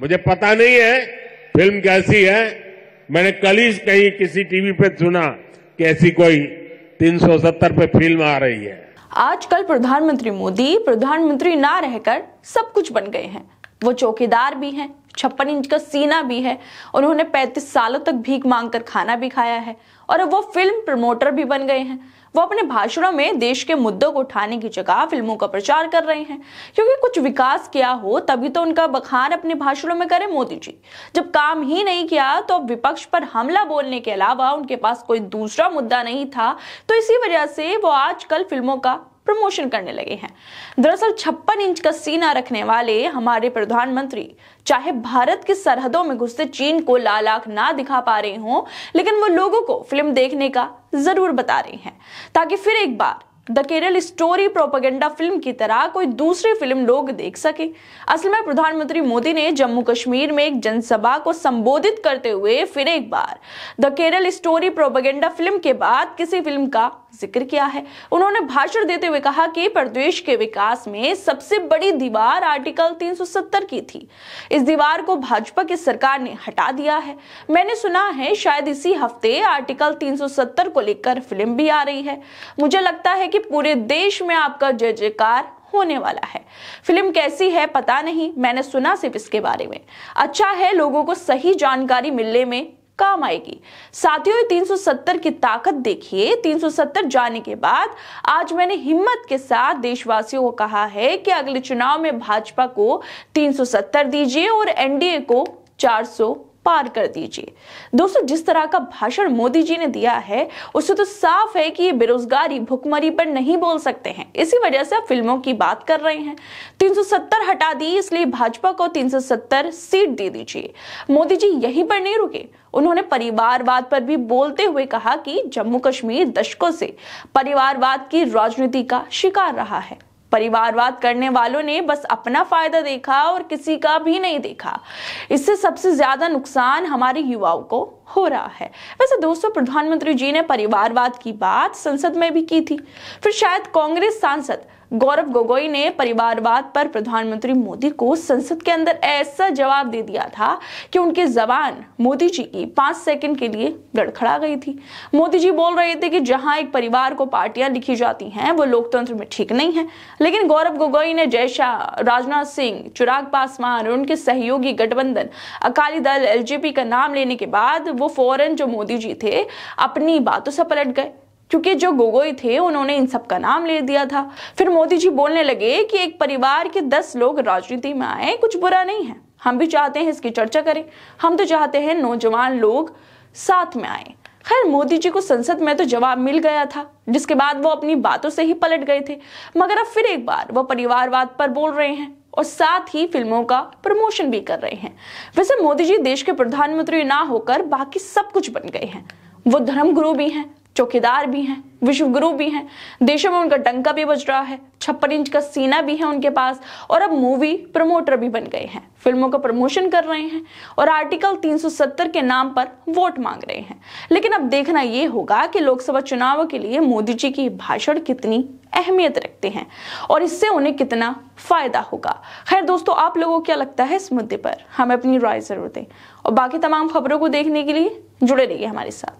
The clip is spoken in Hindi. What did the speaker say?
मुझे पता नहीं है फिल्म कैसी है मैंने कल ही कहीं किसी टीवी पे सुना कैसी ऐसी कोई 370 पे फिल्म आ रही है आजकल प्रधानमंत्री मोदी प्रधानमंत्री ना रहकर सब कुछ बन गए हैं वो चौकीदार भी हैं छप्पन इंच का सीना भी है उन्होंने 35 सालों तक भीख मांगकर खाना भी खाया है और वो फिल्म प्रमोटर भी बन गए हैं वो अपने भाषणों में देश के मुद्दों को उठाने की जगह फिल्मों का प्रचार कर रहे हैं क्योंकि कुछ विकास किया हो तभी तो उनका बखान अपने भाषणों में करें मोदी जी जब काम ही नहीं किया तो अब विपक्ष पर हमला बोलने के अलावा उनके पास कोई दूसरा मुद्दा नहीं था तो इसी वजह से वो आजकल फिल्मों का प्रमोशन करने लगे हैं दरअसल छप्पन इंच का सीना रखने वाले हमारे प्रधानमंत्री चाहे भारत की सरहदों में घुसते चीन को लालाक ना दिखा पा रहे हों लेकिन वो लोगों को फिल्म देखने का जरूर बता रहे हैं ताकि फिर एक बार The Kerala Story propaganda film की तरह कोई दूसरी फिल्म लोग देख सके असल में प्रधानमंत्री मोदी ने जम्मू कश्मीर में एक जनसभा को संबोधित करते हुए फिर एक बार The Kerala Story propaganda film के बाद किसी फिल्म का जिक्र किया है उन्होंने भाषण देते हुए कहा कि प्रदेश के विकास में सबसे बड़ी दीवार आर्टिकल 370 की थी इस दीवार को भाजपा की सरकार ने हटा दिया है मैंने सुना है शायद इसी हफ्ते आर्टिकल 370 को लेकर फिल्म भी आ रही है मुझे लगता है कि पूरे देश में आपका जय जयकार होने वाला है फिल्म कैसी है पता नहीं मैंने सुना सिर्फ इसके बारे में अच्छा है लोगों को सही जानकारी मिलने में काम आएगी साथियों 370 की ताकत देखिए 370 जाने के बाद आज मैंने हिम्मत के साथ देशवासियों को कहा है कि अगले चुनाव में भाजपा को 370 दीजिए और एनडीए को 400 पार कर दीजिए दोस्तों जिस तरह का भाषण मोदी जी ने दिया है उससे तो साफ है कि ये बेरोजगारी भुखमरी पर नहीं बोल सकते हैं इसी वजह से आप फिल्मों की बात कर रहे हैं 370 हटा दी इसलिए भाजपा को 370 सीट दे दीजिए मोदी जी यहीं पर नहीं रुके उन्होंने परिवारवाद पर भी बोलते हुए कहा कि जम्मू कश्मीर दशकों से परिवारवाद की राजनीति का शिकार रहा है परिवारवाद करने वालों ने बस अपना फायदा देखा और किसी का भी नहीं देखा इससे सबसे ज्यादा नुकसान हमारे युवाओं को हो रहा है वैसे दोस्तों प्रधानमंत्री जी ने परिवारवाद की बात संसद में भी की थी फिर शायद कांग्रेस सांसद गौरव गोगोई ने परिवारवाद पर प्रधानमंत्री मोदी को संसद के अंदर ऐसा जवाब दे दिया था कि उनकी जबान मोदी जी की पांच सेकंड के लिए गड़खड़ा गई थी मोदी जी बोल रहे थे कि जहां एक परिवार को पार्टियां लिखी जाती हैं वो लोकतंत्र में ठीक नहीं है लेकिन गौरव गोगोई ने जय शाह राजनाथ सिंह चिराग पासवान और उनके सहयोगी गठबंधन अकाली दल एलजेपी का नाम लेने के बाद वो फौरन जो मोदी जी थे अपनी बातों से पलट गए क्योंकि जो गोगोई थे उन्होंने इन सब का नाम ले दिया था फिर मोदी जी बोलने लगे कि एक परिवार के दस लोग राजनीति में आए कुछ बुरा नहीं है हम भी चाहते हैं इसकी चर्चा करें हम तो चाहते हैं नौजवान लोग साथ में आए खैर मोदी जी को संसद में तो जवाब मिल गया था जिसके बाद वो अपनी बातों से ही पलट गए थे मगर अब फिर एक बार वो परिवारवाद पर बोल रहे हैं और साथ ही फिल्मों का प्रमोशन भी कर रहे हैं वैसे मोदी जी देश के प्रधानमंत्री ना होकर बाकी सब कुछ बन गए हैं वो धर्म गुरु भी हैं चौकीदार भी हैं विश्वगुरु भी हैं देशों में उनका डंका भी बज रहा है छप्पन इंच का सीना भी है उनके पास और अब मूवी प्रमोटर भी बन गए हैं फिल्मों का प्रमोशन कर रहे हैं और आर्टिकल 370 के नाम पर वोट मांग रहे हैं लेकिन अब देखना ये होगा कि लोकसभा चुनाव के लिए मोदी जी की भाषण कितनी अहमियत रखते हैं और इससे उन्हें कितना फायदा होगा खैर दोस्तों आप लोगों को क्या लगता है इस मुद्दे पर हमें अपनी राय जरूर दें और बाकी तमाम खबरों को देखने के लिए जुड़े रहिए हमारे साथ